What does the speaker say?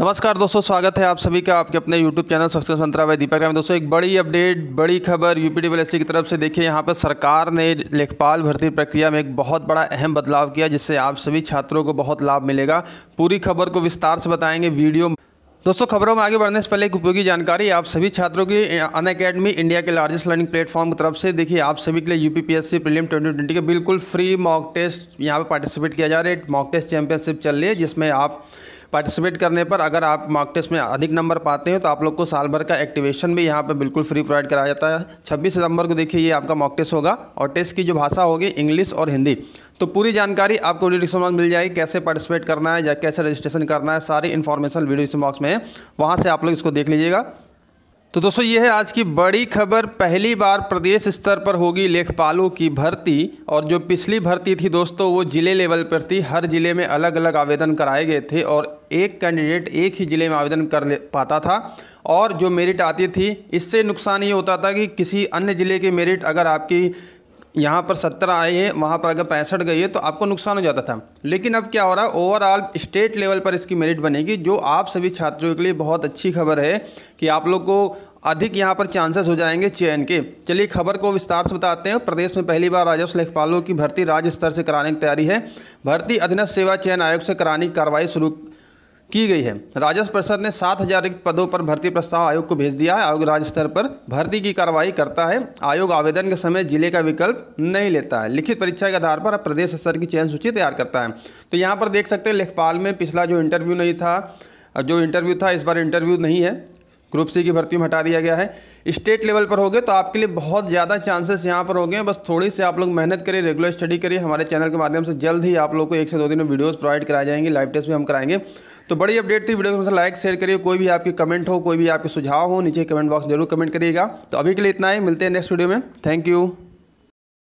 नमस्कार दोस्तों स्वागत है आप सभी का आपके अपने यूट्यूब चैनल सक्सेस मंत्रा भाई दीपक में दोस्तों एक बड़ी अपडेट बड़ी खबर यूपी डीपीएससी की तरफ से देखिए यहाँ पर सरकार ने लेखपाल भर्ती प्रक्रिया में एक बहुत बड़ा अहम बदलाव किया जिससे आप सभी छात्रों को बहुत लाभ मिलेगा पूरी खबर को विस्तार से बताएंगे वीडियो दोस्तों खबरों में आगे बढ़ने से पहले एक उपयोगी जानकारी आप सभी छात्रों की अन अकेडमी इंडिया के लार्जेस्ट लर्निंग प्लेटफॉर्म की तरफ से देखिए आप सभी के लिए यूपीपीएससी प्रीलिम 2020 के बिल्कुल फ्री मॉक टेस्ट यहाँ पर पार्टिसिपेट किया जा रहा है मॉक टेस्ट चैंपियनशिप चल रही है जिसमें आप पार्टिसिपेट करने पर अगर आप मॉक टेस्ट में अधिक नंबर पाते हैं तो आप लोग को साल भर का एक्टिवेशन भी यहाँ पर बिल्कुल फ्री प्रोवाइड कराया जाता है छब्बीस सितंबर को देखिए ये आपका मॉक टेस्ट होगा और टेस्ट की जो भाषा होगी इंग्लिश और हिंदी तो पूरी जानकारी आपको वीडियो डिस्क्रिप्शन बॉक्स मिल जाएगी कैसे पार्टिसिपेट करना है या कैसे रजिस्ट्रेशन करना है सारी इन्फॉर्मेशन वीडियो डिस्क्रिप्शन बॉक्स में है वहाँ से आप लोग इसको देख लीजिएगा तो दोस्तों यह है आज की बड़ी खबर पहली बार प्रदेश स्तर पर होगी लेखपालों की भर्ती और जो पिछली भर्ती थी दोस्तों वो ज़िले लेवल पर थी हर ज़िले में अलग अलग आवेदन कराए गए थे और एक कैंडिडेट एक ही ज़िले में आवेदन कर ले पाता था और जो मेरिट आती थी इससे नुकसान ये होता था कि किसी अन्य ज़िले के मेरिट अगर आपकी यहाँ पर सत्तर आए हैं वहाँ पर अगर पैंसठ गई है तो आपको नुकसान हो जाता था लेकिन अब क्या हो रहा है ओवरऑल स्टेट लेवल पर इसकी मेरिट बनेगी जो आप सभी छात्रों के लिए बहुत अच्छी खबर है कि आप लोग को अधिक यहाँ पर चांसेस हो जाएंगे चयन के चलिए खबर को विस्तार से बताते हैं प्रदेश में पहली बार राजस्व लेखपालों की भर्ती राज्य स्तर से कराने की तैयारी है भर्ती अधीनस्थ सेवा चयन आयोग से कराने की कार्रवाई शुरू की गई है राजस्व परिषद ने सात हजार रिक्त पदों पर भर्ती प्रस्ताव आयोग को भेज दिया है आयोग राज्य स्तर पर भर्ती की कार्रवाई करता है आयोग आवेदन के समय जिले का विकल्प नहीं लेता है लिखित परीक्षा के आधार पर प्रदेश स्तर की चयन सूची तैयार करता है तो यहाँ पर देख सकते हैं लेखपाल में पिछला जो इंटरव्यू नहीं था जो इंटरव्यू था इस बार इंटरव्यू नहीं है ग्रुप सी की भर्ती में हटा दिया गया है स्टेट लेवल पर होगे तो आपके लिए बहुत ज़्यादा चांसेस यहाँ पर हो गए बस थोड़ी सी आप लोग मेहनत करिए रेगुलर स्टडी करिए हमारे चैनल के माध्यम से जल्द ही आप लोग को एक से दो दिन में वीडियोस प्रोवाइड कराए जाएंगे लाइव टेस्ट भी हम कराएंगे तो बड़ी अपडेट थी वीडियो को लाइक शेयर करिए कोई भी आपके कमेंट हो कोई भी आपके सुझाव हो नीचे कमेंट बॉक्स जरूर कमेंट करिएगा तो अभी के लिए इतना ही मिलते हैं नेक्स्ट वीडियो में थैंक यू